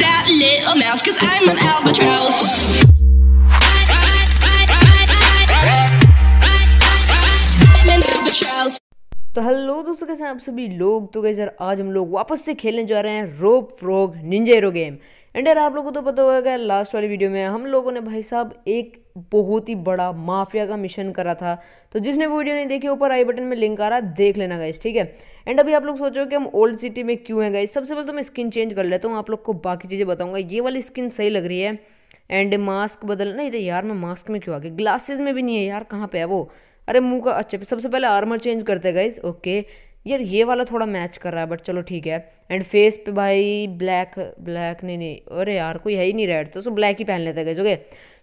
that little mouse, cause I'm an albatross. तो hello दोस्तों कैसे हैं आप सभी लोग तो कैसे आज हम लोग वापस से खेलने जा रहे हैं rope frog ninja hero game and यार आप लोगों को तो पता होगा लास्ट वाली वीडियो में हम लोगों ने भाई साहब एक बहुत ही बड़ा माफिया का मिशन करा था तो जिसने वो वीडियो नहीं देखी ऊपर आई बटन में लिंक आ रहा देख लेना गाइस ठीक है एंड अभी आप लोग सोचो कि हम ओल्ड सिटी में क्यों हैं गाइस सबसे पहले तो मैं स्किन चेंज कर लेता हूँ आप लोग को बाकी चीज़ें बताऊँगा ये वाली स्किन सही लग रही है एंड मास्क बदल नहीं यार मैं मास्क में क्यों आ गया ग्लासेज में भी नहीं है यार कहाँ पे है वो अरे मुँह का अच्छा सबसे पहले आर्मर चेंज करते गाइस ओके यार ये वाला थोड़ा मैच कर रहा है बट चलो ठीक है एंड फेस पे भाई ब्लैक ब्लैक नहीं नहीं अरे यार कोई है ही नहीं रेड तो सो ब्लैक ही पहन लेते गए ओके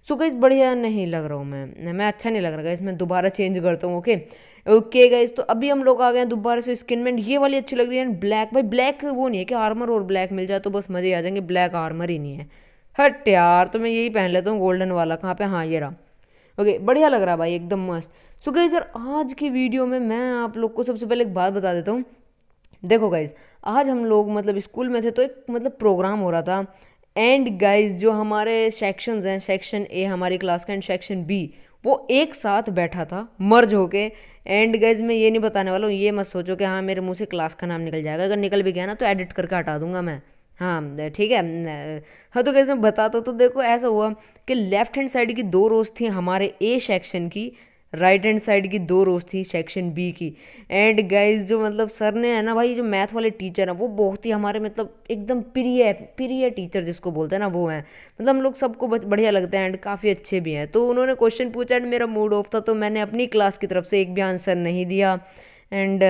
सो गई बढ़िया नहीं लग रहा हूँ मैं मैं अच्छा नहीं लग रहा गई मैं दोबारा चेंज करता हूँ ओके ओके गई तो अभी हम लोग आ गए हैं दोबारा से स्किन में ये वाली अच्छी लग रही है एंड ब्लैक भाई ब्लैक वो नहीं है कि आर्मर और ब्लैक मिल जाए तो बस मज़े आ जाएंगे ब्लैक आर्मर ही नहीं है हट यार तो मैं यही पहन लेता हूँ गोल्डन वाला कहाँ पे हाँ ये रहा ओके बढ़िया लग रहा है भाई एकदम मस्त सो गई सर आज की वीडियो में मैं आप लोग को सबसे पहले एक बात बता देता हूँ देखो गाइज आज हम लोग मतलब स्कूल में थे तो एक मतलब प्रोग्राम हो रहा था एंड गाइज जो हमारे सेक्शंस हैं सेक्शन ए हमारी क्लास का एंड सेक्शन बी वो एक साथ बैठा था मर्ज होके एंड गाइज मैं ये नहीं बताने वाला हूँ ये मत सोचो कि हाँ मेरे मुंह से क्लास का नाम निकल जाएगा अगर निकल भी गया ना तो एडिट करके हटा दूंगा मैं हाँ ठीक है हाँ तो कैसे मैं बताता तो देखो ऐसा हुआ कि लेफ्ट हैंड साइड की दो रोज थी हमारे ए सेक्शन की राइट हैंड साइड की दो रोज थी सेक्शन बी की एंड गाइस जो मतलब सर ने है ना भाई जो मैथ वाले टीचर हैं वो बहुत ही हमारे मतलब एकदम प्रिय प्रिय टीचर जिसको बोलते हैं ना वो हैं मतलब हम लोग सबको बढ़िया लगते हैं एंड काफ़ी अच्छे भी हैं तो उन्होंने क्वेश्चन पूछा एंड मेरा मूड ऑफ था तो मैंने अपनी क्लास की तरफ से एक भी आंसर नहीं दिया एंड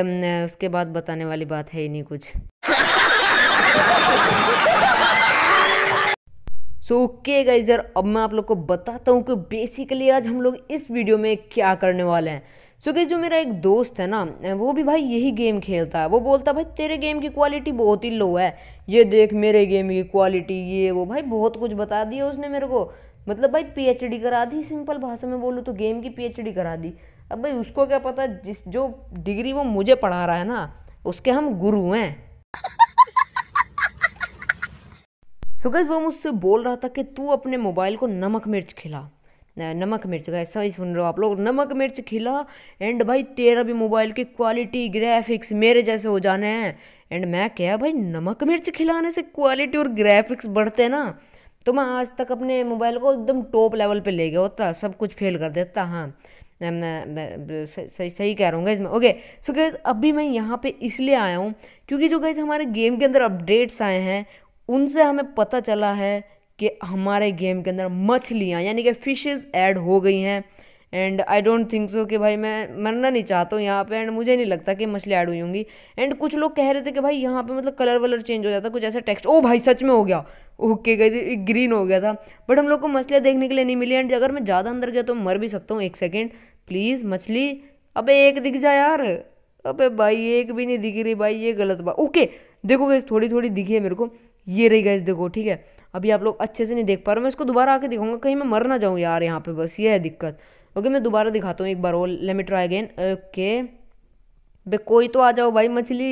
उसके बाद बताने वाली बात है ही नहीं कुछ सो ओके गाइज यार अब मैं आप लोग को बताता हूँ कि बेसिकली आज हम लोग इस वीडियो में क्या करने वाले हैं सो so, जो मेरा एक दोस्त है ना वो भी भाई यही गेम खेलता है वो बोलता भाई तेरे गेम की क्वालिटी बहुत ही लो है ये देख मेरे गेम की क्वालिटी ये वो भाई बहुत कुछ बता दिया उसने मेरे को मतलब भाई डी करा दी सिंपल भाषा में बोलूँ तो गेम की डी करा दी अब भाई उसको क्या पता जिस जो डिग्री वो मुझे पढ़ा रहा है ना उसके हम गुरु हैं सुगज वो मुझसे बोल रहा था कि तू अपने मोबाइल को नमक मिर्च खिला नमक मिर्च का ऐसा ही सुन रहे हो आप लोग नमक मिर्च खिला एंड भाई तेरा भी मोबाइल की क्वालिटी ग्राफिक्स मेरे जैसे हो जाने हैं एंड मैं क्या भाई नमक मिर्च खिलाने से क्वालिटी और ग्राफिक्स बढ़ते हैं ना तो मैं आज तक अपने मोबाइल को एकदम टॉप लेवल पे ले गया होता सब कुछ फेल कर देता हाँ मैं, सही सही कह रहा हूँ इसमें ओके सो गैस अभी मैं यहाँ पे इसलिए आया हूँ क्योंकि जो गैस हमारे गेम के अंदर अपडेट्स आए हैं उनसे हमें पता चला है कि हमारे गेम के अंदर मछलियाँ यानी कि फिशेस ऐड हो गई हैं and I don't think so कि भाई मैं मरना नहीं चाहता हूँ यहाँ पे एंड मुझे नहीं लगता कि मछली ऐड हुई होंगी एंड कुछ लोग कह रहे थे कि भाई यहाँ पे मतलब कलर वलर चेंज हो जाता कुछ ऐसा टेक्स्ट ओ भाई सच में हो गया ओके गई ग्रीन हो गया था बट हम लोग को मछलियाँ देखने के लिए नहीं मिली एंड अगर मैं ज़्यादा अंदर गया तो मर भी सकता हूँ एक सेकेंड प्लीज़ मछली अबे एक दिख जा यार अबे भाई एक भी नहीं दिख रही भाई ये गलत बात ओके देखो गई थोड़ी थोड़ी दिखी है मेरे को ये रही गैस देखो ठीक है अभी आप लोग अच्छे से नहीं देख पा रहे मैं इसको दोबारा आके दिखाऊंगा कहीं मैं मर ना जाऊँ यार यहाँ पे बस ये है दिक्कत ओके मैं दोबारा दिखाता हूँ एक बार और let me try again okay बे कोई तो आ जाओ भाई मछली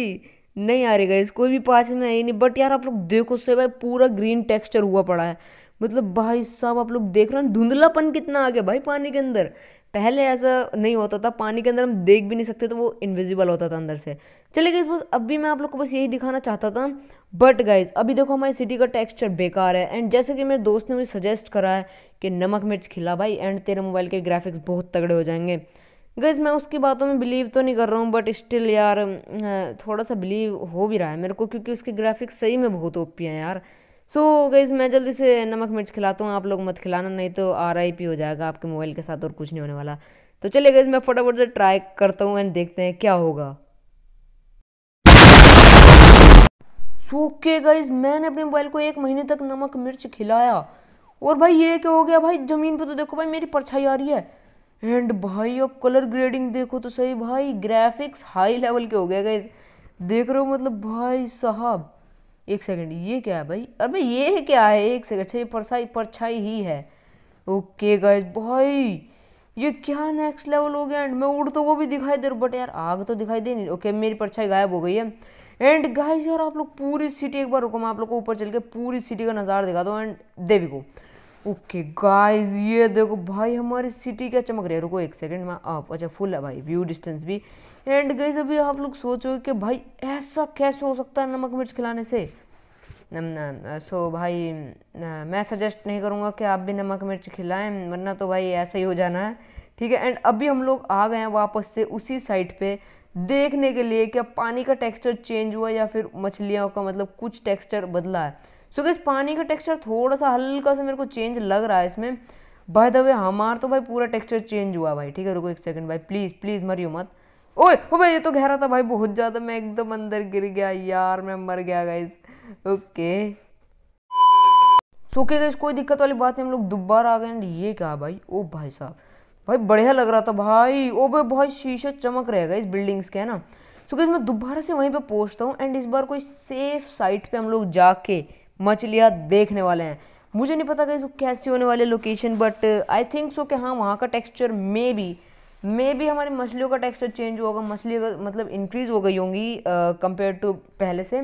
नहीं आ रही गई कोई भी पास में आई नहीं बट यार आप लोग देखो उससे भाई पूरा ग्रीन टेक्सचर हुआ पड़ा है मतलब भाई साहब आप लोग देख रहे हो धुंधलापन कितना आ गया भाई पानी के अंदर पहले ऐसा नहीं होता था पानी के अंदर हम देख भी नहीं सकते तो वो इनविजिबल होता था अंदर से चले गए बस अब भी मैं आप लोग को बस यही दिखाना चाहता था बट गाइज अभी देखो हमारी सिटी का टेक्सचर बेकार है एंड जैसे कि मेरे दोस्त ने मुझे सजेस्ट करा है कि नमक मिर्च खिला भाई एंड तेरे मोबाइल के ग्राफिक्स बहुत तगड़े हो जाएंगे गज़ मैं उसकी बातों में बिलीव तो नहीं कर रहा हूँ बट स्टिल यार थोड़ा सा बिलीव हो भी रहा है मेरे को क्योंकि उसके ग्राफिक्स सही में बहुत ओपी हैं यार सो so, मैं जल्दी से नमक मिर्च खिलाता हूँ आप लोग मत खिलाना नहीं तो आर आई पी हो जाएगा आपके मोबाइल के साथ और कुछ नहीं होने वाला तो चलिए गई मैं फटाफट से ट्राई करता हूँ एंड देखते हैं क्या होगा सो के मैंने अपने मोबाइल को एक महीने तक नमक मिर्च खिलाया और भाई ये क्या हो गया भाई ज़मीन पे तो देखो भाई मेरी परछाई आ रही है एंड भाई अब कलर ग्रेडिंग देखो तो सही भाई ग्राफिक्स हाई लेवल के हो गया गई देख रहे हो मतलब भाई साहब एक सेकंड ये क्या है भाई अबे ये क्या है एक सेकंड अच्छा ये परछाई परछाई ही है ओके गाइज भाई ये क्या नेक्स्ट लेवल हो गया एंड मैं उड़ तो वो भी दिखाई दे रहा बट यार आग तो दिखाई दे नहीं ओके मेरी परछाई गायब हो गई है एंड गाइज यार आप लोग पूरी सिटी एक बार रुको मैं आप लोग को ऊपर चल के पूरी सिटी का नज़ारा दिखा दो एंड देवी को ओके गाइस ये देखो भाई हमारी सिटी क्या चमक रही है रुको एक सेकंड मैं आप अच्छा फुल है भाई व्यू डिस्टेंस भी एंड गई अभी आप लोग सोचोगे कि भाई ऐसा कैसे हो सकता है नमक मिर्च खिलाने से सो भाई मैं सजेस्ट नहीं करूँगा कि आप भी नमक मिर्च खिलाएं वरना तो भाई ऐसा ही हो जाना है ठीक है एंड अभी हम लोग आ गए हैं वापस से उसी साइट पे देखने के लिए क्या पानी का टेक्सचर चेंज हुआ या फिर मछलियों का मतलब कुछ टेक्सचर बदला है सो so, इस पानी का टेक्सचर थोड़ा सा हल्का सा मेरे को चेंज लग रहा है इसमें बाय द वे हमारा तो भाई पूरा टेक्सचर चेंज हुआ भाई ठीक है रुको एक सेकंड भाई प्लीज़ प्लीज़ मरियो मत ओए ओ भाई ये तो गहरा था भाई बहुत ज़्यादा मैं एकदम अंदर गिर गया यार मैं मर गया guys okay so okay guys कोई दिक्कत वाली बात नहीं हम लोग दोबारा आ गए एंड ये क्या भाई ओ भाई साहब भाई बढ़िया लग रहा था भाई ओ भाई बहुत शीशा चमक रहेगा इस बिल्डिंग्स के है ना सो गाइज मैं दोबारा से वहीं पे पहुंचता हूँ एंड इस बार कोई सेफ साइट पे हम लोग जाके मछलियाँ देखने वाले हैं मुझे नहीं पता गाइज कैसी होने वाली location but I think so कि हाँ वहाँ का टेक्सचर मे बी मे भी हमारी मछलियों का टेक्सचर चेंज होगा मछली का मतलब इंक्रीज़ हो गई होंगी कंपेयर टू पहले से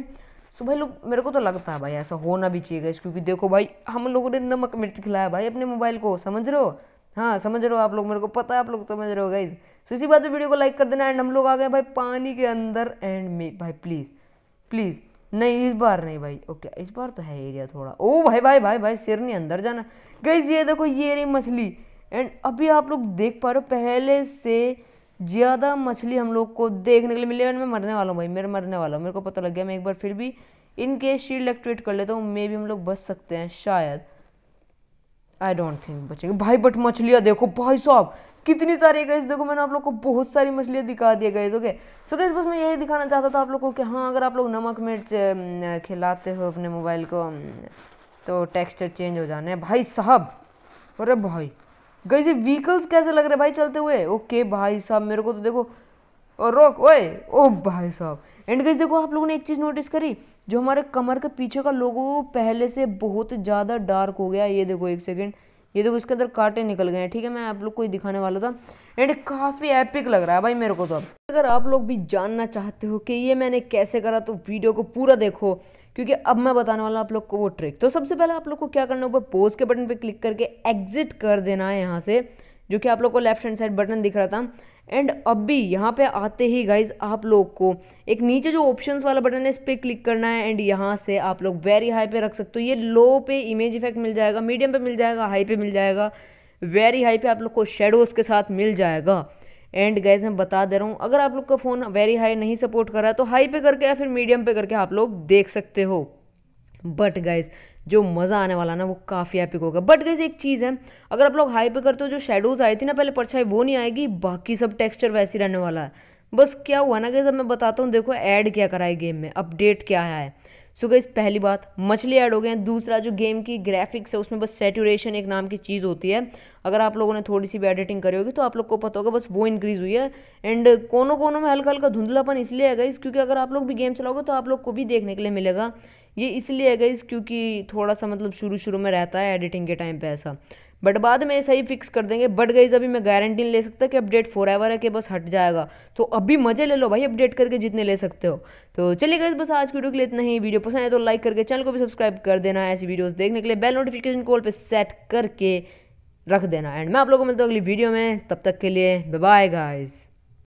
तो भाई लोग मेरे को तो लगता है भाई ऐसा होना भी चाहिए क्योंकि देखो भाई हम लोगों ने नमक मिर्च खिलाया भाई अपने मोबाइल को समझ रहे हो हाँ समझ रहे हो आप लोग मेरे को पता है आप लोग समझ रहे हो गाइज तो इसी बात पे वीडियो को लाइक कर देना एंड हम लोग आ गए भाई पानी के अंदर एंड मे भाई प्लीज़ प्लीज़ नहीं इस बार नहीं भाई ओके इस बार तो है एरिया थोड़ा ओ भाई भाई भाई भाई शेर नहीं अंदर जाना गई ये देखो ये रही मछली एंड अभी आप लोग देख पा रहे हो पहले से ज़्यादा मछली हम लोग को देखने के लिए मिली है मैं मरने वाला हूँ भाई मेरे मरने वाला हूँ मेरे को पता लग गया मैं एक बार फिर भी इनके शील्ड एक्टिवेट कर लेता हूँ मे भी हम लोग बच सकते हैं शायद आई डोंट थिंक बचेंगे भाई बट मछलियाँ देखो भाई साहब कितनी सारी गैस देखो मैंने आप लोग को बहुत सारी मछलियाँ दिखा दिए गए ओके सो गैस बस मैं यही दिखाना चाहता था आप लोग को कि हाँ अगर आप लोग नमक मिर्च खिलाते हो अपने मोबाइल को तो टेक्सचर चेंज हो जाने भाई साहब अरे भाई गई ये व्हीकल्स कैसे लग रहे भाई चलते हुए ओके भाई साहब मेरे को तो देखो और रोक ओए ओ भाई साहब एंड गई देखो आप लोगों ने एक चीज़ नोटिस करी जो हमारे कमर के पीछे का लोगो पहले से बहुत ज़्यादा डार्क हो गया ये देखो एक सेकेंड ये देखो इसके अंदर कांटे निकल गए हैं ठीक है मैं आप लोग को ही दिखाने वाला था एंड काफ़ी एपिक लग रहा है भाई मेरे को तो अगर आप लोग भी जानना चाहते हो कि ये मैंने कैसे करा तो वीडियो को पूरा देखो क्योंकि अब मैं बताने वाला आप लोग को वो ट्रिक तो सबसे पहले आप लोग को क्या करना ऊपर पोज के बटन पर क्लिक करके एग्जिट कर देना है यहाँ से जो कि आप लोग को लेफ्ट हैंड साइड बटन दिख रहा था एंड अब भी यहाँ पे आते ही गाइज आप लोग को एक नीचे जो ऑप्शंस वाला बटन है इस पर क्लिक करना है एंड यहाँ से आप लोग वेरी हाई पे रख सकते हो ये लो पे इमेज इफेक्ट मिल जाएगा मीडियम पे मिल जाएगा हाई पे मिल जाएगा वेरी हाई पे आप लोग को शेडोज़ के साथ मिल जाएगा एंड गैस मैं बता दे रहा हूँ अगर आप लोग का फ़ोन वेरी हाई नहीं सपोर्ट कर रहा है तो हाई पे करके या फिर मीडियम पे करके आप लोग देख सकते हो बट गाइज़ जो मज़ा आने वाला ना वो काफ़ी एपिक होगा बट गैस एक चीज़ है अगर आप लोग हाई पे करते हो जो शेडोज़ आई थी ना पहले परछाई वो नहीं आएगी बाकी सब टेक्स्चर वैसी रहने वाला है बस क्या हुआ ना गैस अब मैं बताता हूँ देखो ऐड क्या करा है गेम में अपडेट क्या आया है सो गई पहली बात मछली ऐड हो गए हैं दूसरा जो गेम की ग्राफिक्स है उसमें बस सेचुरेशन एक नाम की चीज़ होती है अगर आप लोगों ने थोड़ी सी भी एडिटिंग करी होगी तो आप लोग को पता होगा बस वो इंक्रीज़ हुई है एंड कोनों कोनों में हल्का हल्का धुंधलापन इसलिए है गई क्योंकि अगर आप लोग भी गेम चलाओगे तो आप लोग को भी देखने के लिए मिलेगा ये इसलिए है गई क्योंकि थोड़ा सा मतलब शुरू शुरू में रहता है एडिटिंग के टाइम पे ऐसा बट बाद में सही फिक्स कर देंगे बट गाइज अभी मैं गारंटी नहीं ले सकता कि अपडेट फोर एवर है कि बस हट जाएगा तो अभी मजे ले लो भाई अपडेट करके जितने ले सकते हो तो चलिए गई बस आज की वीडियो के लिए इतना ही वीडियो पसंद है तो लाइक करके चैनल को भी सब्सक्राइब कर देना ऐसी वीडियोज़ देखने के लिए बेल नोटिफिकेशन कॉल पर सेट करके रख देना एंड मैं आप लोगों को मिलता हूँ अगली वीडियो में तब तक के लिए बाय गाइज़